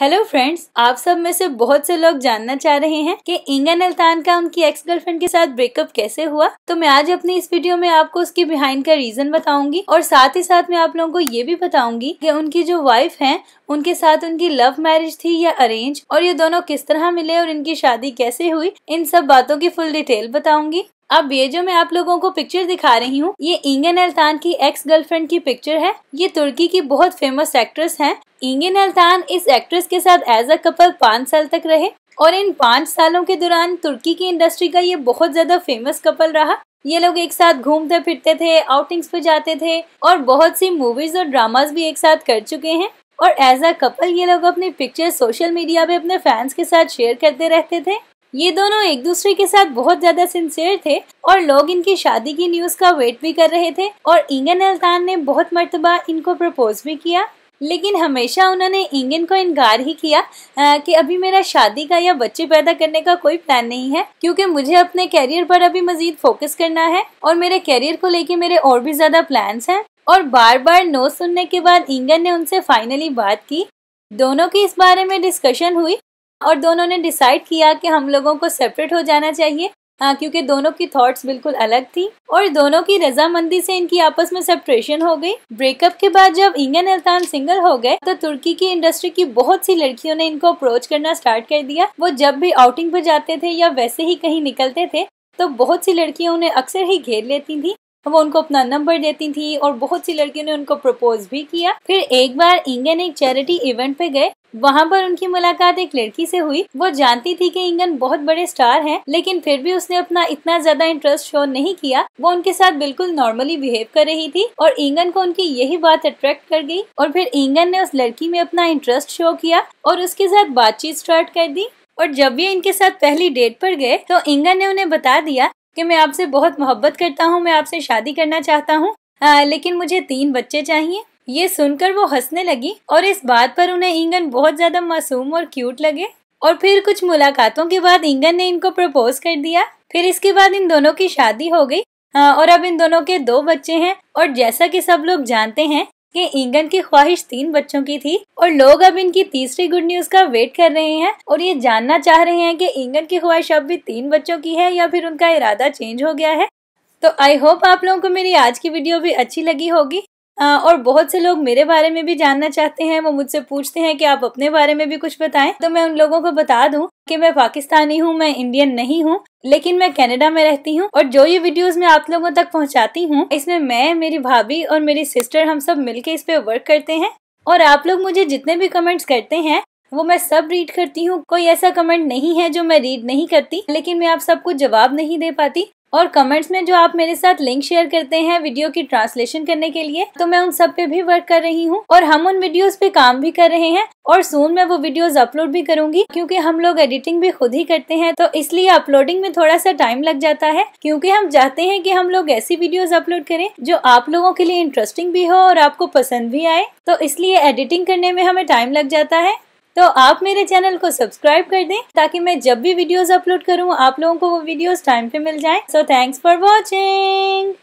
Hello friends आप सब में से बहुत से लोग जानना चाह रहे हैं कि इंगन अल्तान का उनकी एक्स गर्लफ्रेंड के साथ ब्रेकअप कैसे हुआ तो मैं आज अपनी इस वीडियो में आपको उसके बिहाइंड का रीजन बताऊंगी और साथ ही साथ मैं आप लोगों को ये भी बताऊंगी कि उनकी जो वाइफ हैं उनके साथ उनकी लव मैरिज थी या अरेंज और ये दोनों किस तरह मिले और इनकी शादी कैसे हुई इन सब बातों की फुल डिटेल बताऊंगी अब ये जो मैं आप लोगों को पिक्चर दिखा रही हूँ ये इंगन एल्तान की एक्स गर्लफ्रेंड की पिक्चर है ये तुर्की की बहुत फेमस एक्ट्रेस हैं। इंगन एल्तान इस एक्ट्रेस के साथ एज अ कपल पाँच साल तक रहे और इन पाँच सालों के दौरान तुर्की की इंडस्ट्री का ये बहुत ज्यादा फेमस कपल रहा ये लोग एक साथ घूमते फिरते थे आउटिंग्स पे जाते थे और बहुत सी मूवीज और ड्रामाज भी एक साथ कर चुके हैं और एज अ कपल ये लोग अपनी पिक्चर सोशल मीडिया पे अपने फैंस के साथ शेयर करते रहते थे ये दोनों एक दूसरे के साथ बहुत ज्यादा सिंसियर थे और लोग इनकी शादी की न्यूज का वेट भी कर रहे थे और इंगन अल्तान ने बहुत मरतबा इनको प्रपोज भी किया लेकिन हमेशा उन्होंने इंगन को इनकार ही किया आ, कि अभी मेरा शादी का या बच्चे पैदा करने का कोई प्लान नहीं है क्योंकि मुझे अपने कैरियर पर अभी मजीद फोकस करना है और मेरे कैरियर को लेके मेरे और भी ज्यादा प्लान हैं और बार बार नो सुनने के बाद इंगन ने उनसे फाइनली बात की दोनों की इस बारे में डिस्कशन हुई और दोनों ने डिसाइड किया कि हम लोगों को सेपरेट हो जाना चाहिए आ, हाँ, क्योंकि दोनों की थॉट्स बिल्कुल अलग थी और दोनों की रजामंदी से इनकी आपस में सेपरेशन हो गई ब्रेकअप के बाद जब इंगन अल्तान सिंगल हो गए तो तुर्की की इंडस्ट्री की बहुत सी लड़कियों ने इनको अप्रोच करना स्टार्ट कर दिया वो जब भी आउटिंग पर जाते थे या वैसे ही कहीं निकलते थे तो बहुत सी लड़कियों उन्हें अक्सर ही घेर लेती थी वो उनको अपना नंबर देती थी और बहुत सी लड़कियों ने उनको प्रपोज भी किया फिर एक बार इंगन एक चैरिटी इवेंट पे गए वहाँ पर उनकी मुलाकात एक लड़की से हुई वो जानती थी कि इंगन बहुत बड़े स्टार हैं लेकिन फिर भी उसने अपना इतना ज्यादा इंटरेस्ट शो नहीं किया वो उनके साथ बिल्कुल नॉर्मली बिहेव कर रही थी और इंगन को उनकी यही बात अट्रैक्ट कर गई और फिर इंगन ने उस लड़की में अपना इंटरेस्ट शो किया और उसके साथ बातचीत स्टार्ट कर दी और जब ये इनके साथ पहली डेट पर गए तो इंगन ने उन्हें बता दिया कि मैं आपसे बहुत मोहब्बत करता हूँ मैं आपसे शादी करना चाहता हूँ हाँ, लेकिन मुझे तीन बच्चे चाहिए ये सुनकर वो हंसने लगी और इस बात पर उन्हें इंगन बहुत ज्यादा मासूम और क्यूट लगे और फिर कुछ मुलाकातों के बाद इंगन ने इनको प्रपोज कर दिया फिर इसके बाद इन दोनों की शादी हो गई हाँ, और अब इन दोनों के दो बच्चे हैं और जैसा कि सब लोग जानते हैं कि इंगन की ख्वाहिश तीन बच्चों की थी और लोग अब इनकी तीसरी गुड न्यूज का वेट कर रहे हैं और ये जानना चाह रहे हैं कि इंगन की ख्वाहिश अब भी तीन बच्चों की है या फिर उनका इरादा चेंज हो गया है तो आई होप आप लोगों को मेरी आज की वीडियो भी अच्छी लगी होगी और बहुत से लोग मेरे बारे में भी जानना चाहते हैं वो मुझसे पूछते हैं कि आप अपने बारे में भी कुछ बताएं तो मैं उन लोगों को बता दूं कि मैं पाकिस्तानी हूँ मैं इंडियन नहीं हूँ लेकिन मैं कनाडा में रहती हूँ और जो ये वीडियोस मैं आप लोगों तक पहुँचाती हूँ इसमें मैं मेरी भाभी और मेरी सिस्टर हम सब मिल इस पे वर्क करते हैं और आप लोग मुझे जितने भी कमेंट्स करते हैं वो मैं सब रीड करती हूँ कोई ऐसा कमेंट नहीं है जो मैं रीड नहीं करती लेकिन मैं आप सबको जवाब नहीं दे पाती और कमेंट्स में जो आप मेरे साथ लिंक शेयर करते हैं वीडियो की ट्रांसलेशन करने के लिए तो मैं उन सब पे भी वर्क कर रही हूँ और हम उन वीडियोस पे काम भी कर रहे हैं और सोन मैं वो वीडियोस अपलोड भी करूंगी क्योंकि हम लोग एडिटिंग भी खुद ही करते हैं तो इसलिए अपलोडिंग में थोड़ा सा टाइम लग जाता है क्योंकि हम चाहते हैं कि हम लोग ऐसी वीडियोस अपलोड करें जो आप लोगों के लिए इंटरेस्टिंग भी हो और आपको पसंद भी आए तो इसलिए एडिटिंग करने में हमें टाइम लग जाता है तो आप मेरे चैनल को सब्सक्राइब कर दें ताकि मैं जब भी वीडियोस अपलोड करूं आप लोगों को वो वीडियोस टाइम पे मिल जाएं सो थैंक्स फॉर वॉचिंग